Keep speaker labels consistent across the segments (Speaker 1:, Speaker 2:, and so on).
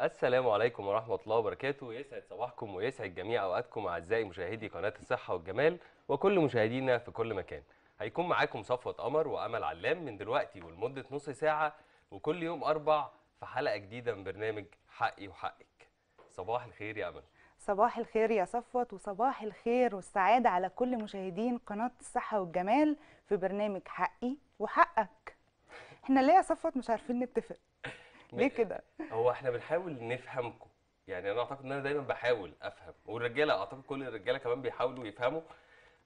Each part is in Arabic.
Speaker 1: السلام عليكم ورحمة الله وبركاته يسعد صباحكم ويسعد جميع أوقاتكم أعزائي مشاهدي قناة الصحة والجمال وكل مشاهدينا في كل مكان هيكون معاكم صفوة قمر وأمل علام من دلوقتي ولمدة نص ساعة وكل يوم أربع في حلقة جديدة من برنامج حقي وحقك صباح الخير يا أمل
Speaker 2: صباح الخير يا صفوت وصباح الخير والسعادة على كل مشاهدين قناة الصحة والجمال في برنامج حقي وحقك احنا ليه يا صفوت مش عارفين نتفق ليه يعني كده؟
Speaker 1: هو احنا بنحاول نفهمكم يعني انا اعتقد ان انا دايما بحاول افهم والرجاله اعتقد كل الرجاله كمان بيحاولوا يفهموا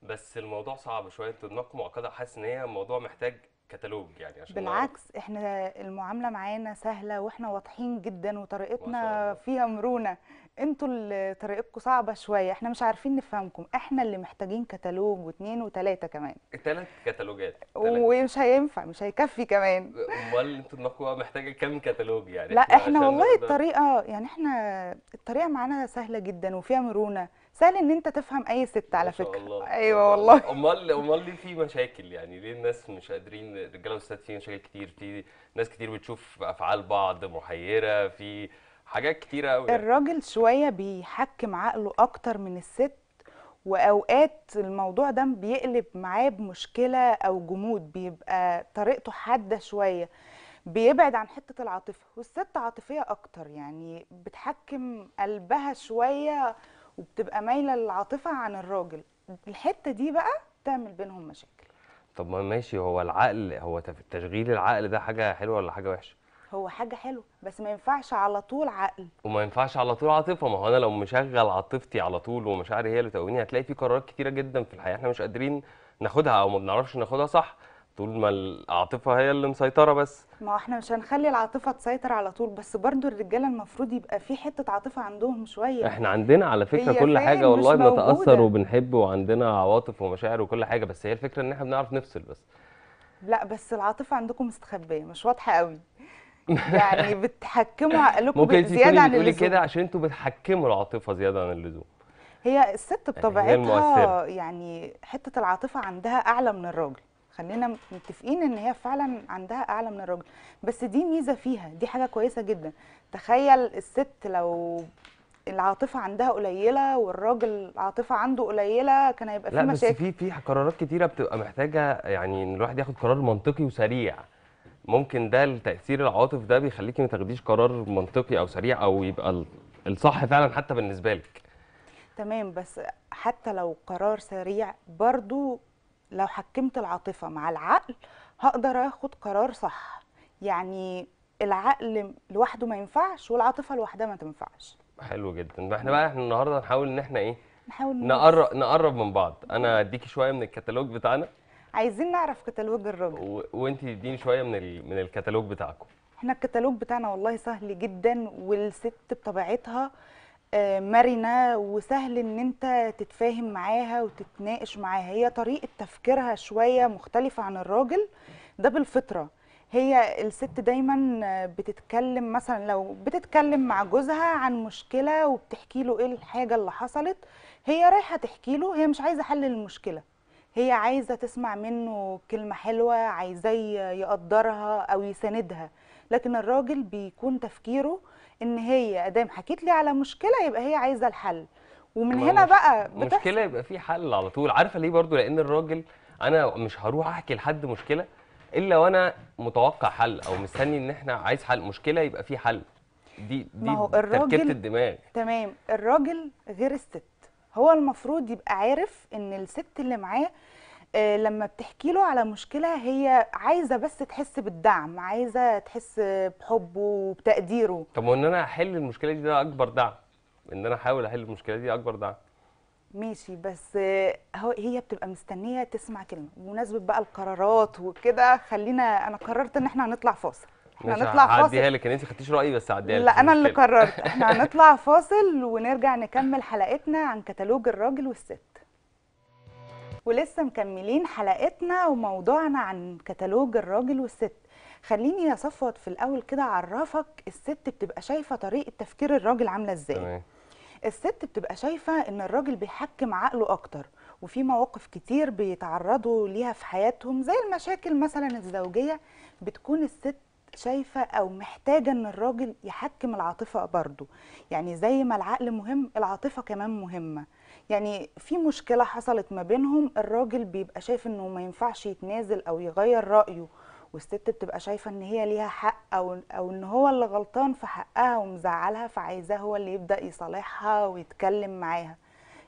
Speaker 1: بس الموضوع صعب شويه انتوا دماغكم معقده حاسس ان هي الموضوع محتاج كتالوج يعني عشان بالعكس
Speaker 2: عارف. احنا المعامله معانا سهله واحنا واضحين جدا وطريقتنا فيها مرونه انتوا اللي طريقتكم صعبه شويه احنا مش عارفين نفهمكم احنا اللي محتاجين كتالوج واثنين وثلاثه كمان
Speaker 1: ثلاث كتالوجات ومش
Speaker 2: هينفع مش هيكفي كمان
Speaker 1: امال انتوا النقوه محتاجه كم كتالوج يعني لا احنا والله الطريقه
Speaker 2: يعني احنا الطريقه معانا سهله جدا وفيها مرونه سهل ان انت تفهم اي ست على فكره الله. ايوه والله
Speaker 1: امال امال ليه في مشاكل يعني ليه الناس مش قادرين الرجاله والستات في مشاكل كتير في ناس كتير بتشوف افعال بعض محيره في حاجات كتيره قوي يعني.
Speaker 2: الراجل شويه بيحكم عقله اكتر من الست واوقات الموضوع ده بيقلب معاه بمشكله او جمود بيبقى طريقته حاده شويه بيبعد عن حته العاطفه والست عاطفيه اكتر يعني بتحكم قلبها شويه وبتبقى مايله للعاطفه عن الراجل الحته دي بقى تعمل بينهم مشاكل
Speaker 1: طب ما ماشي هو العقل هو تشغيل العقل ده حاجه حلوه ولا حاجه وحشه
Speaker 2: هو حاجه حلوه بس ما ينفعش على طول عقل
Speaker 1: وما ينفعش على طول عاطفه ما هو انا لو مشغل عاطفتي على طول ومشاعري هي اللي تقويني هتلاقي في قرارات كتيره جدا في الحياه احنا مش قادرين ناخدها او ما بنعرفش ناخدها صح طول ما العاطفه هي اللي مسيطره بس
Speaker 2: ما احنا مش هنخلي العاطفه تسيطر على طول بس برضو الرجاله المفروض يبقى في حته عاطفه عندهم شويه احنا
Speaker 1: عندنا على فكره كل حاجه والله بنتاثر وبنحب وعندنا عواطف ومشاعر وكل حاجه بس هي الفكره ان احنا بنعرف نفصل بس
Speaker 2: لا بس العاطفه عندكم مستخبيه مش واضحه قوي يعني بتحكموا عقلكم زياده عن اللزوم ممكن كده
Speaker 1: عشان انتوا بتحكموا العاطفه زياده عن اللزوم
Speaker 2: هي الست يعني بطبيعتها يعني حته العاطفه عندها اعلى من الراجل خلينا متفقين ان هي فعلا عندها اعلى من الراجل بس دي ميزه فيها دي حاجه كويسه جدا تخيل الست لو العاطفه عندها قليله والراجل العاطفه عنده قليله كان هيبقى في مشاكل
Speaker 1: لا بس في في قرارات كتيره بتبقى محتاجه يعني ان الواحد ياخد قرار منطقي وسريع ممكن ده التاثير العاطف ده بيخليكي ما تاخديش قرار منطقي او سريع او يبقى الصح فعلا حتى بالنسبه لك
Speaker 2: تمام بس حتى لو قرار سريع برضو لو حكمت العاطفه مع العقل هقدر اخد قرار صح يعني العقل لوحده ما ينفعش والعاطفه لوحدها ما تنفعش
Speaker 1: حلو جدا احنا بقى احنا النهارده هنحاول ان احنا ايه
Speaker 2: نحاول نقرب
Speaker 1: نقرب من بعض انا اديكي شويه من الكتالوج بتاعنا عايزين نعرف كتالوج الراجل و... وانت تديني شويه من ال... من الكتالوج بتاعكم
Speaker 2: احنا الكتالوج بتاعنا والله سهل جدا والست بطبيعتها مرنه وسهل ان انت تتفاهم معاها وتتناقش معاها هي طريقه تفكيرها شويه مختلفه عن الراجل ده بالفطره هي الست دايما بتتكلم مثلا لو بتتكلم مع جوزها عن مشكله وبتحكي له ايه الحاجه اللي حصلت هي رايحه تحكي له هي مش عايزه حل المشكله هي عايزه تسمع منه كلمه حلوه عايزاه يقدرها او يساندها لكن الراجل بيكون تفكيره ان هي ادام حكيت لي على مشكله يبقى هي عايزه الحل ومن هنا بقى مشكله
Speaker 1: يبقى في حل على طول عارفه ليه برضو لان الراجل انا مش هروح احكي لحد مشكله الا وانا متوقع حل او مستني ان احنا عايز حل مشكله يبقى في حل دي دي ما هو الراجل الدماغ
Speaker 2: تمام الراجل غير الست هو المفروض يبقى عارف ان الست اللي معاه آه، لما بتحكي له على مشكله هي عايزه بس تحس بالدعم عايزه تحس بحبه وبتقديره
Speaker 1: طب وان انا احل المشكله دي ده اكبر دعم ان انا احاول احل المشكله دي اكبر دعم
Speaker 2: ماشي بس هي بتبقى مستنيه تسمع كلمه بمناسبه بقى القرارات وكده خلينا انا قررت ان احنا هنطلع فاصل احنا هنطلع فاصل عديها
Speaker 1: لك انت خدتيش رايي بس عديها لك لا انا اللي قررت احنا
Speaker 2: هنطلع فاصل ونرجع نكمل حلقتنا عن كتالوج الراجل والست ولسه مكملين حلقتنا وموضوعنا عن كتالوج الراجل والست خليني يا صفوت في الاول كده اعرفك الست بتبقى شايفه طريقه تفكير الراجل عامله ازاي تمام الست بتبقى شايفه ان الراجل بيحكم عقله اكتر وفي مواقف كتير بيتعرضوا ليها في حياتهم زي المشاكل مثلا الزوجيه بتكون الست شايفه او محتاجه ان الراجل يحكم العاطفه برضه يعني زي ما العقل مهم العاطفه كمان مهمه يعني في مشكله حصلت ما بينهم الراجل بيبقى شايف انه ما ينفعش يتنازل او يغير رايه والست بتبقى شايفه ان هي ليها حق او او ان هو اللي غلطان في حقها ومزعلها فعايزاه هو اللي يبدا يصالحها ويتكلم معاها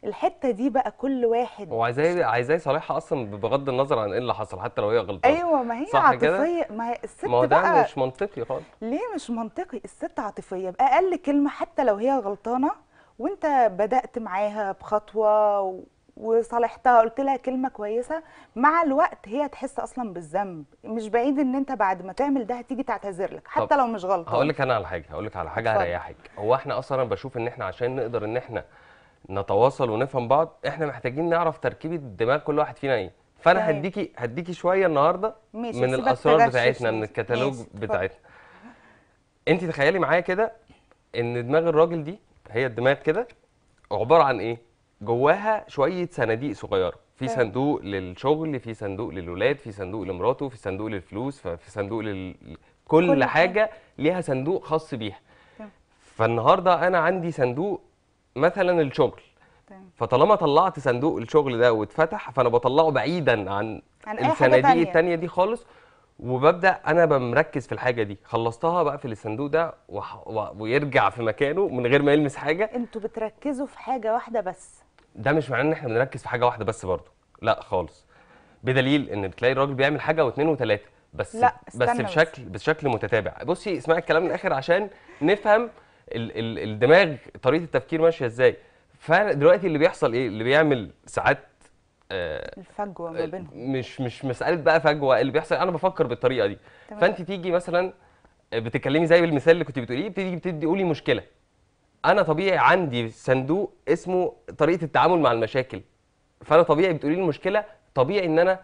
Speaker 2: الحته دي بقى كل واحد هو
Speaker 1: عايزاه عايزاه يصالحها اصلا بغض النظر عن ايه اللي حصل حتى لو هي غلطانه ايوه ما هي عاطفيه
Speaker 2: ما هي الست ما ده مش
Speaker 1: منطقي خالص
Speaker 2: ليه مش منطقي الست عاطفيه باقل كلمه حتى لو هي غلطانه وانت بدات معاها بخطوه وصالحتها قلت لها كلمه كويسه مع الوقت هي تحس اصلا بالذنب مش بعيد ان انت بعد ما تعمل ده هتيجي تعتذر لك حتى لو مش غلط هقول لك
Speaker 1: انا على حاجه هقول لك على حاجه هريحك هو احنا اصلا انا بشوف ان احنا عشان نقدر ان احنا نتواصل ونفهم بعض احنا محتاجين نعرف تركيبه دماغ كل واحد فينا ايه فانا طيب. هديكي هديكي شويه النهارده من الاسرار بتاعتنا من الكتالوج بتاعتنا انت تخيلي معايا كده ان دماغ الراجل دي هي الدماغ كده عباره عن ايه جواها شويه صناديق صغيره في صندوق للشغل في صندوق للولاد في صندوق لمراته في صندوق للفلوس في صندوق لل... كل, كل حاجه ليها صندوق خاص بيها فالنهارده انا عندي صندوق مثلا الشغل فطالما طلعت صندوق الشغل ده واتفتح فانا بطلعه بعيدا عن, عن الصناديق التانية دي خالص وببدا انا بمركز في الحاجه دي خلصتها بقفل الصندوق ده وح... و... ويرجع في مكانه من غير ما يلمس حاجه انتوا بتركزوا في
Speaker 2: حاجه واحده بس
Speaker 1: ده مش معناه ان احنا بنركز في حاجه واحده بس برضه لا خالص بدليل ان بتلاقي الراجل بيعمل حاجه واثنين وثلاثه بس لا بس بشكل بس. بشكل متتابع بصي اسمعي الكلام الاخر عشان نفهم ال... ال... الدماغ طريقه التفكير ماشيه ازاي فدلوقتي اللي بيحصل ايه اللي بيعمل ساعات آه،
Speaker 2: الفجوه ما بينهم آه،
Speaker 1: مش مش مساله بقى فجوه اللي بيحصل انا بفكر بالطريقه دي تمام. فانت تيجي مثلا آه، بتتكلمي زي المثال اللي كنت بتقوليه بتيجي بتدي قولي مشكله انا طبيعي عندي صندوق اسمه طريقه التعامل مع المشاكل فانا طبيعي بتقولي لي المشكله طبيعي ان انا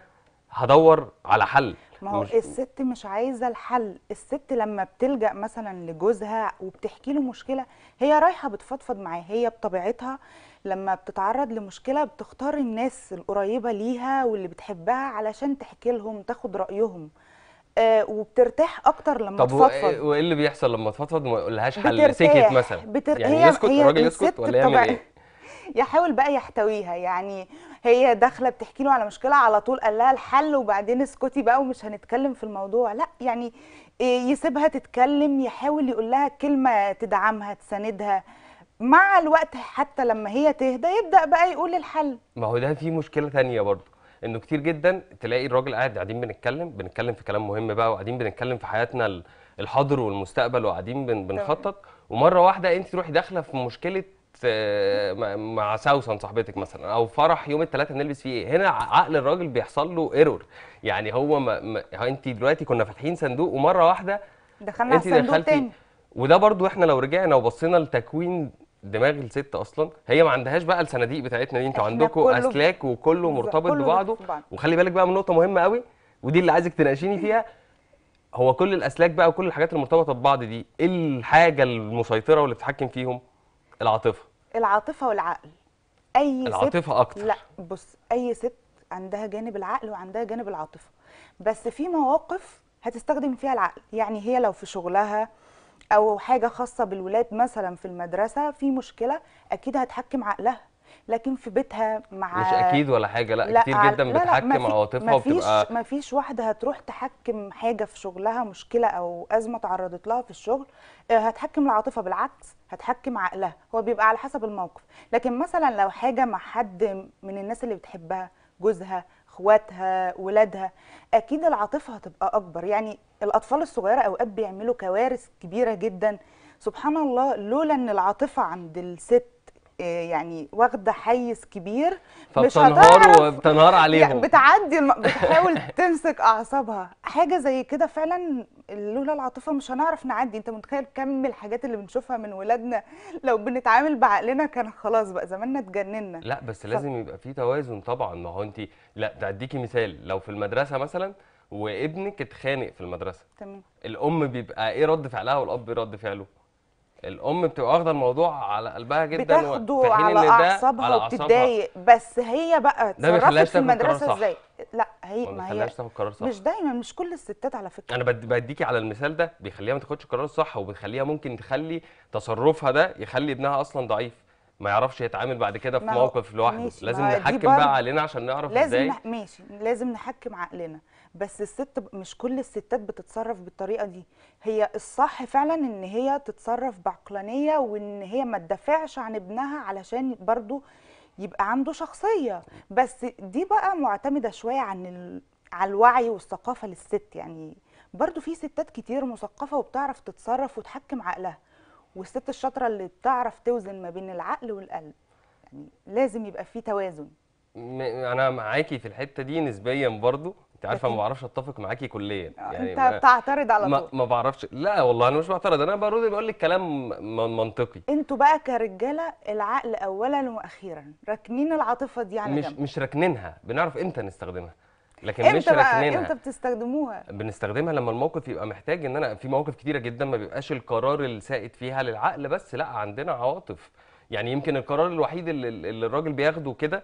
Speaker 1: هدور على حل ما هو مش...
Speaker 2: الست مش عايزه الحل الست لما بتلجا مثلا لجوزها وبتحكي له مشكله هي رايحه بتفضفض معاه هي بطبيعتها لما بتتعرض لمشكله بتختار الناس القريبه ليها واللي بتحبها علشان تحكي لهم تاخد رايهم آه وبترتاح اكتر لما طب تفضفض طب وايه
Speaker 1: اللي بيحصل لما تفضفض ما يقولهاش حل سكت مثلا بتر... يعني هي يسكت الراجل يسكت ولا يعمل ايه
Speaker 2: يحاول بقى يحتويها يعني هي داخله بتحكي له على مشكله على طول قال لها الحل وبعدين اسكتي بقى ومش هنتكلم في الموضوع لا يعني إيه، يسيبها تتكلم يحاول يقول لها كلمه تدعمها تساندها مع الوقت حتى لما هي تهدى يبدا بقى يقول الحل
Speaker 1: ما هو ده في مشكله ثانيه برضه انه كتير جدا تلاقي الراجل قاعد قاعدين بنتكلم بنتكلم في كلام مهم بقى وقاعدين بنتكلم في حياتنا الحاضر والمستقبل وقاعدين بنخطط ومره واحده انت تروحي داخله في مشكله في مع سوسن صاحبتك مثلا او فرح يوم الثلاثاء نلبس فيه ايه هنا عقل الراجل بيحصل له ايرور يعني هو ما ما يعني انت دلوقتي كنا فاتحين صندوق ومره واحده
Speaker 2: دخلنا على صندوق تاني
Speaker 1: وده برضو احنا لو رجعنا وبصينا لتكوين دماغ الست اصلا هي ما عندهاش بقى الصناديق بتاعتنا دي انتوا عندكم اسلاك وكله مرتبط ببعضه وخلي بالك بقى من نقطه مهمه قوي ودي اللي عايزك تناقشيني فيها هو كل الاسلاك بقى وكل الحاجات المرتبطه ببعض دي ايه الحاجه المسيطره واللي بتتحكم فيهم العاطفه
Speaker 2: العاطفه والعقل اي العاطفه ست... اكتر لا بص اي ست عندها جانب العقل وعندها جانب العاطفه بس في مواقف هتستخدم فيها العقل يعني هي لو في شغلها او حاجه خاصه بالولاد مثلا في المدرسه في مشكله اكيد هتحكم عقلها لكن في بيتها مع مش اكيد ولا حاجه لا, لا كتير جدا لا بتحكم عواطفها وبتبقى مفيش واحده هتروح تحكم حاجه في شغلها مشكله او ازمه تعرضت لها في الشغل آه، هتحكم العاطفه بالعكس هتحكم عقلها هو بيبقى على حسب الموقف لكن مثلا لو حاجه مع حد من الناس اللي بتحبها جوزها اخواتها ولادها اكيد العاطفه هتبقى اكبر يعني الاطفال الصغيره اوقات بيعملوا كوارث كبيره جدا سبحان الله لولا ان العاطفه عند الست يعني واخده حيز كبير مش هتعرف وبتنهار يعني عليهم يعني بتعدي الم... بتحاول تمسك اعصابها حاجه زي كده فعلا لولا العاطفه مش هنعرف نعدي انت متخيل كم الحاجات اللي بنشوفها من ولادنا لو بنتعامل بعقلنا كان خلاص بقى زماننا اتجننا لا بس
Speaker 1: ف... لازم يبقى في توازن طبعا ما هو انت لا تعديكي مثال لو في المدرسه مثلا وابنك اتخانق في المدرسه تمام الام بيبقى ايه رد فعلها والاب ايه رد فعله الام بتبقى واخده الموضوع على قلبها جدا بتاخده على اعصابها وبتتضايق
Speaker 2: بس هي بقى اتصرفت في المدرسه ازاي لا هي ما, ما هي تاخد صح مش دايما مش كل الستات على فكره انا
Speaker 1: بديكي على المثال ده بيخليها ما تاخدش القرار الصح وبيخليها ممكن تخلي تصرفها ده يخلي ابنها اصلا ضعيف ما يعرفش يتعامل بعد كده في موقف لوحده لازم نحكم بقى عقلنا عشان نعرف لازم ازاي لازم
Speaker 2: ماشي لازم نحكم عقلنا بس الست مش كل الستات بتتصرف بالطريقه دي هي الصح فعلا ان هي تتصرف بعقلانيه وان هي ما تدافعش عن ابنها علشان برضو يبقى عنده شخصيه بس دي بقى معتمده شويه عن ال... على الوعي والثقافه للست يعني برضو في ستات كتير مثقفه وبتعرف تتصرف وتحكم عقلها والست الشاطره اللي بتعرف توزن ما بين العقل والقلب يعني لازم يبقى في توازن
Speaker 1: انا معاكي في الحته دي نسبيا برضو انت عارفه ما بعرفش اتفق معاكي كليا آه، يعني انت بتعترض على طول ما بعرفش لا والله انا مش بعترض انا برد بقول لك كلام منطقي
Speaker 2: انتوا بقى كرجاله العقل اولا واخيرا راكنين العاطفه دي على مش جنب
Speaker 1: مش راكنينها بنعرف امتى نستخدمها لكن مش راكنينها امتى
Speaker 2: بتستخدموها
Speaker 1: بنستخدمها لما الموقف يبقى محتاج ان انا في مواقف كتيره جدا ما بيبقاش القرار السائد فيها للعقل بس لا عندنا عواطف يعني يمكن القرار الوحيد اللي, اللي الراجل بياخده كده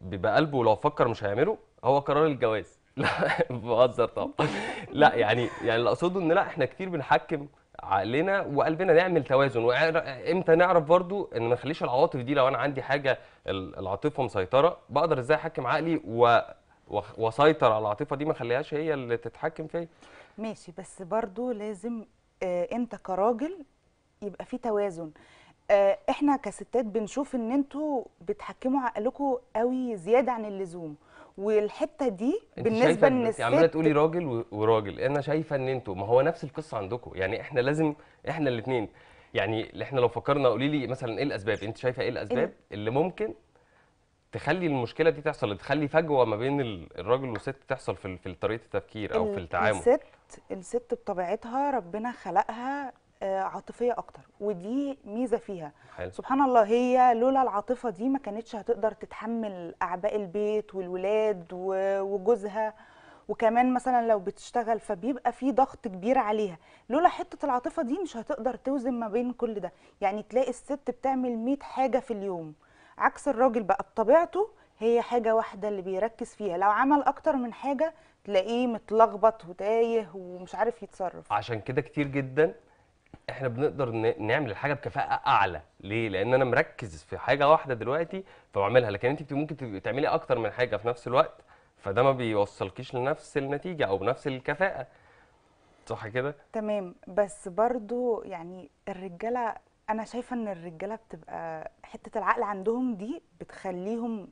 Speaker 1: بيبقى قلبه لو فكر مش هيعمله هو قرار الجواز لا بهزر طبعا لا يعني يعني اللي اقصده ان لا احنا كتير بنحكم عقلنا وقلبنا نعمل توازن وامتى نعرف برضو ان ما نخليش العواطف دي لو انا عندي حاجه العاطفه مسيطره بقدر ازاي احكم عقلي و واسيطر على العاطفه دي ما اخليهاش هي اللي تتحكم فيا
Speaker 2: ماشي بس برضو لازم آه انت كراجل يبقى في توازن آه احنا كستات بنشوف ان انتوا بتحكموا عقلكم قوي زياده عن اللزوم والحته دي بالنسبه للست انت عماله
Speaker 1: تقولي راجل وراجل انا شايفه ان انتوا ما هو نفس القصه عندكم يعني احنا لازم احنا الاثنين يعني احنا لو فكرنا قولي لي مثلا ايه الاسباب انت شايفه ايه الاسباب اللي ممكن تخلي المشكله دي تحصل تخلي فجوه ما بين الراجل والست تحصل في في طريقه التفكير او في التعامل الست
Speaker 2: الست بطبيعتها ربنا خلقها آه، عاطفيه اكتر ودي ميزه فيها حلو. سبحان الله هي لولا العاطفه دي ما كانتش هتقدر تتحمل اعباء البيت والولاد وجوزها وكمان مثلا لو بتشتغل فبيبقى في ضغط كبير عليها لولا حته العاطفه دي مش هتقدر توزن ما بين كل ده يعني تلاقي الست بتعمل 100 حاجه في اليوم عكس الراجل بقى بطبيعته هي حاجه واحده اللي بيركز فيها لو عمل اكتر من حاجه تلاقيه متلخبط وتايه ومش عارف يتصرف
Speaker 1: عشان كده كتير جدا احنا بنقدر نعمل الحاجه بكفاءه اعلى ليه لان انا مركز في حاجه واحده دلوقتي فبعملها لكن انت ممكن تعملي اكتر من حاجه في نفس الوقت فده ما بيوصلكيش لنفس النتيجه او بنفس الكفاءه صح كده
Speaker 2: تمام بس برضو يعني الرجاله انا شايفه ان الرجاله بتبقى حته العقل عندهم دي بتخليهم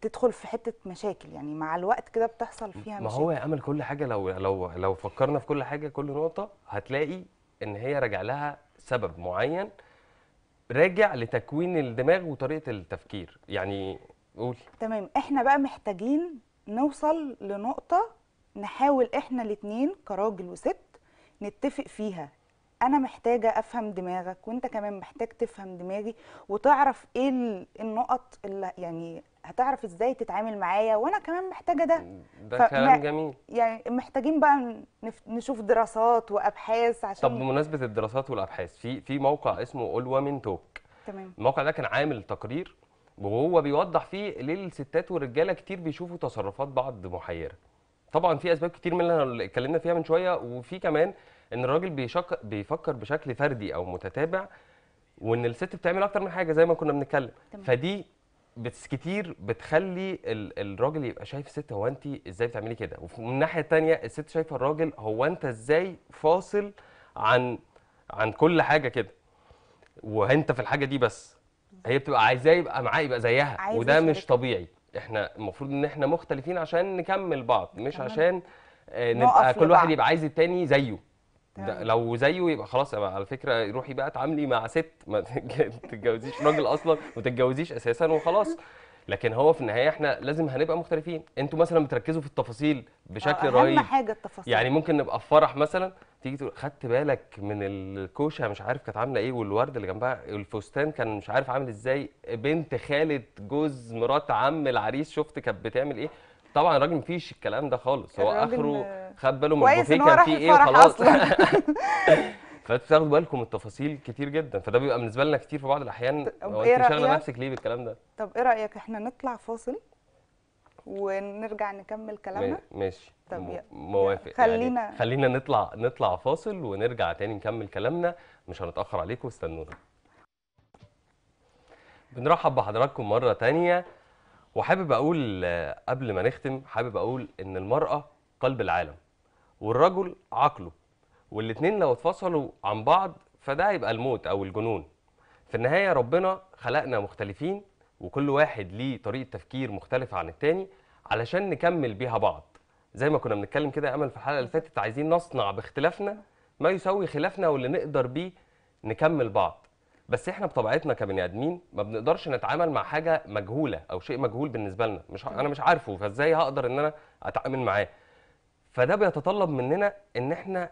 Speaker 2: تدخل في حته مشاكل يعني مع الوقت كده بتحصل فيها مشاكل ما هو يا
Speaker 1: امل كل حاجه لو لو لو فكرنا في كل حاجه كل نقطه هتلاقي ان هي راجع لها سبب معين راجع لتكوين الدماغ وطريقه التفكير يعني قولي
Speaker 2: تمام احنا بقى محتاجين نوصل لنقطه نحاول احنا الاثنين كراجل وست نتفق فيها انا محتاجه افهم دماغك وانت كمان محتاج تفهم دماغي وتعرف ايه النقط اللي يعني هتعرف ازاي تتعامل معايا وانا كمان محتاجه ده
Speaker 1: ده كلام جميل
Speaker 2: يعني محتاجين بقى نشوف دراسات وابحاث عشان طب
Speaker 1: بمناسبه الدراسات والابحاث في في موقع اسمه اول ومن توك تمام الموقع ده كان عامل تقرير وهو بيوضح فيه ليه الستات والرجاله كتير بيشوفوا تصرفات بعض محيره طبعا في اسباب كتير من اللي اتكلمنا فيها من شويه وفي كمان ان الراجل بيشك... بيفكر بشكل فردي او متتابع وان الست بتعمل اكتر من حاجه زي ما كنا بنتكلم فدي بس كتير بتخلي الراجل يبقى شايف الست هو انت ازاي بتعملي كده ومن الناحيه الثانيه الست شايفه الراجل هو انت ازاي فاصل عن عن كل حاجه كده وانت في الحاجه دي بس هي بتبقى عايزاه يبقى معاه يبقى زيها وده مش طبيعي احنا المفروض ان احنا مختلفين عشان نكمل بعض مش عشان آه، نبقى كل واحد يبقى عايز التاني زيه ده لو زيه يبقى خلاص يبقى على فكره روحي بقى اتعاملي مع ست ما تتجوزيش راجل اصلا وما تتجوزيش اساسا وخلاص لكن هو في النهايه احنا لازم هنبقى مختلفين انتوا مثلا بتركزوا في التفاصيل بشكل رهيب اهم حاجه التفاصيل يعني ممكن نبقى في فرح مثلا تيجي تقول خدت بالك من الكوشه مش عارف كانت عامله ايه والورد اللي جنبها الفستان كان مش عارف عامل ازاي بنت خاله جوز مرات عم العريس شفت كانت بتعمل ايه طبعا الراجل مفيش الكلام ده خالص هو اخره خد باله من البوفيه كان فيه ايه وخلاص فتاخدوا بالكم التفاصيل كتير جدا فده بيبقى بالنسبه لنا كتير في بعض الاحيان هو إيه انت شاغله نفسك ليه بالكلام ده
Speaker 2: طب ايه رايك احنا نطلع فاصل ونرجع نكمل كلامنا
Speaker 1: ماشي طب موافق يعني خلينا يعني خلينا نطلع نطلع فاصل ونرجع تاني نكمل كلامنا مش هنتاخر عليكم استنونا بنرحب بحضراتكم مره تانية وحابب اقول قبل ما نختم حابب اقول ان المراه قلب العالم والرجل عقله والاتنين لو اتفصلوا عن بعض فده هيبقى الموت او الجنون في النهايه ربنا خلقنا مختلفين وكل واحد ليه طريقه تفكير مختلفه عن التاني علشان نكمل بيها بعض زي ما كنا بنتكلم كده امل في الحلقه اللي فاتت عايزين نصنع باختلافنا ما يساوي خلافنا واللي نقدر بيه نكمل بعض بس احنا بطبيعتنا كبني ادمين ما بنقدرش نتعامل مع حاجه مجهوله او شيء مجهول بالنسبه لنا مش انا مش عارفه فازاي هقدر ان انا اتعامل معاه فده بيتطلب مننا ان احنا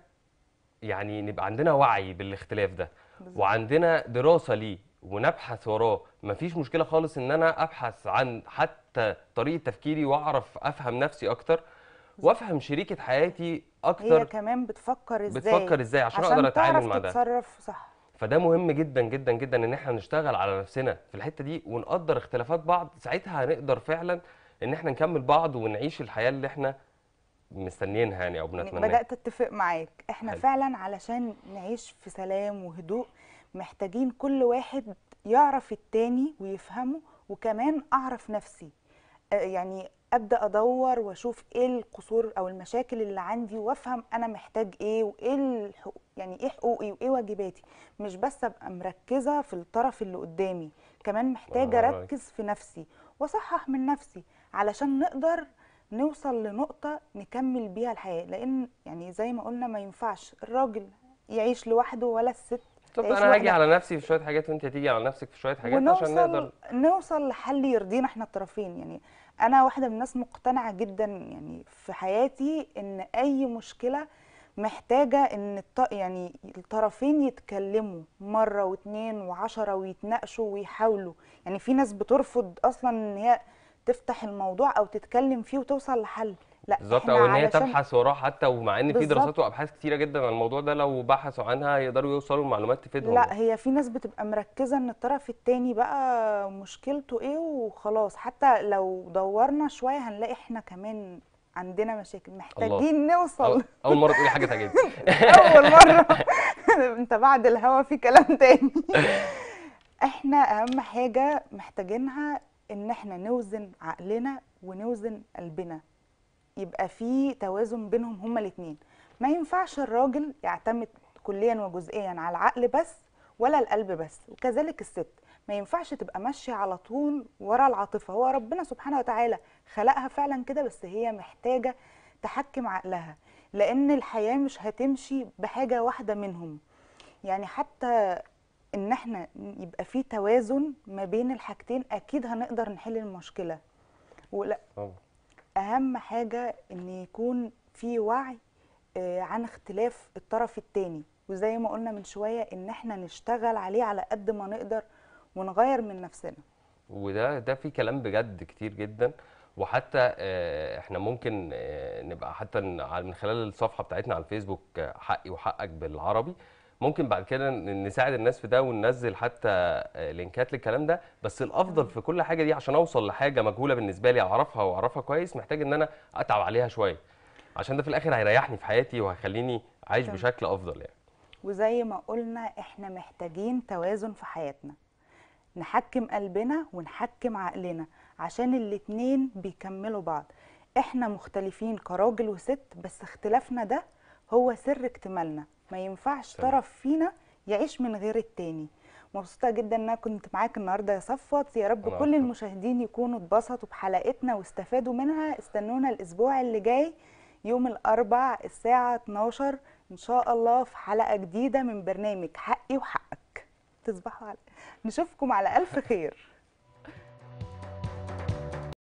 Speaker 1: يعني نبقى عندنا وعي بالاختلاف ده وعندنا دراسه ليه ونبحث وراه مفيش مشكله خالص ان انا ابحث عن حتى طريقه تفكيري واعرف افهم نفسي اكتر وافهم شريكه حياتي اكتر هي
Speaker 2: كمان بتفكر ازاي بتفكر ازاي عشان, عشان اقدر اتعامل مع ده تتصرف صح
Speaker 1: فده مهم جدا جدا جدا ان احنا نشتغل على نفسنا في الحته دي ونقدر اختلافات بعض ساعتها هنقدر فعلا ان احنا نكمل بعض ونعيش الحياه اللي احنا مستنيينها يعني او بنتمنى بدات
Speaker 2: اتفق معاك احنا حل. فعلا علشان نعيش في سلام وهدوء محتاجين كل واحد يعرف التاني ويفهمه وكمان اعرف نفسي يعني ابدا ادور واشوف ايه القصور او المشاكل اللي عندي وافهم انا محتاج ايه وايه الحقوق يعني ايه حقوقي وايه واجباتي مش بس ابقى مركزه في الطرف اللي قدامي كمان محتاجه اركز في نفسي واصحح من نفسي علشان نقدر نوصل لنقطه نكمل بيها الحياه لان يعني زي ما قلنا ما ينفعش الراجل يعيش لوحده ولا الست طب انا هاجي على
Speaker 1: نفسي في شويه حاجات وانت هتيجي على نفسك في شويه حاجات عشان نقدر
Speaker 2: نوصل لحل يرضينا احنا الطرفين يعني انا واحده من الناس مقتنعه جدا يعني في حياتي ان اي مشكله محتاجه ان الط... يعني الطرفين يتكلموا مره واثنين وعشرة ويتناقشوا ويحاولوا يعني في ناس بترفض اصلا ان هي تفتح الموضوع او تتكلم فيه وتوصل لحل لا بالظبط او ان هي تبحث
Speaker 1: وراه حتى ومع ان في دراسات وابحاث كتيره جدا عن الموضوع ده لو بحثوا عنها يقدروا يوصلوا لمعلومات تفيدهم لا
Speaker 2: هي في ناس بتبقى مركزه ان الطرف الثاني بقى مشكلته ايه وخلاص حتى لو دورنا شويه هنلاقي احنا كمان عندنا مشاكل محتاجين الله. نوصل أول, اول مره تقولي
Speaker 1: حاجه تعجبني اول مره
Speaker 2: انت بعد الهوا في كلام تاني احنا اهم حاجه محتاجينها ان احنا نوزن عقلنا ونوزن قلبنا يبقى في توازن بينهم هما الاثنين ما ينفعش الراجل يعتمد كليا وجزئيا على العقل بس ولا القلب بس وكذلك الست ما ينفعش تبقى ماشيه على طول ورا العاطفه هو ربنا سبحانه وتعالى خلقها فعلا كده بس هي محتاجه تحكم عقلها لان الحياه مش هتمشي بحاجه واحده منهم يعني حتى ان احنا يبقى في توازن ما بين الحاجتين اكيد هنقدر نحل المشكله ولا طبعا. اهم حاجه ان يكون في وعي آه، عن اختلاف الطرف الثاني وزي ما قلنا من شويه ان احنا نشتغل عليه على قد ما نقدر ونغير من نفسنا
Speaker 1: وده ده في كلام بجد كتير جدا وحتى آه، احنا ممكن آه، نبقى حتى من خلال الصفحه بتاعتنا على الفيسبوك حقي وحقك بالعربي ممكن بعد كده نساعد الناس في ده وننزل حتى آه، لينكات للكلام ده بس الافضل في كل حاجه دي عشان اوصل لحاجه مجهوله بالنسبه لي اعرفها واعرفها كويس محتاج ان انا اتعب عليها شويه عشان ده في الاخر هيريحني في حياتي وهيخليني عايش طبعا. بشكل افضل يعني
Speaker 2: وزي ما قلنا احنا محتاجين توازن في حياتنا نحكم قلبنا ونحكم عقلنا عشان الاثنين بيكملوا بعض احنا مختلفين كراجل وست بس اختلافنا ده هو سر اكتمالنا ما ينفعش طبعا. طرف فينا يعيش من غير التاني مبسوطه جدا ان انا كنت معاك النهارده يا صفوت يا رب كل المشاهدين يكونوا اتبسطوا بحلقتنا واستفادوا منها استنونا الاسبوع اللي جاي يوم الاربع الساعه 12 ان شاء الله في حلقه جديده من برنامج حقي وحقك تصبحوا على نشوفكم على الف خير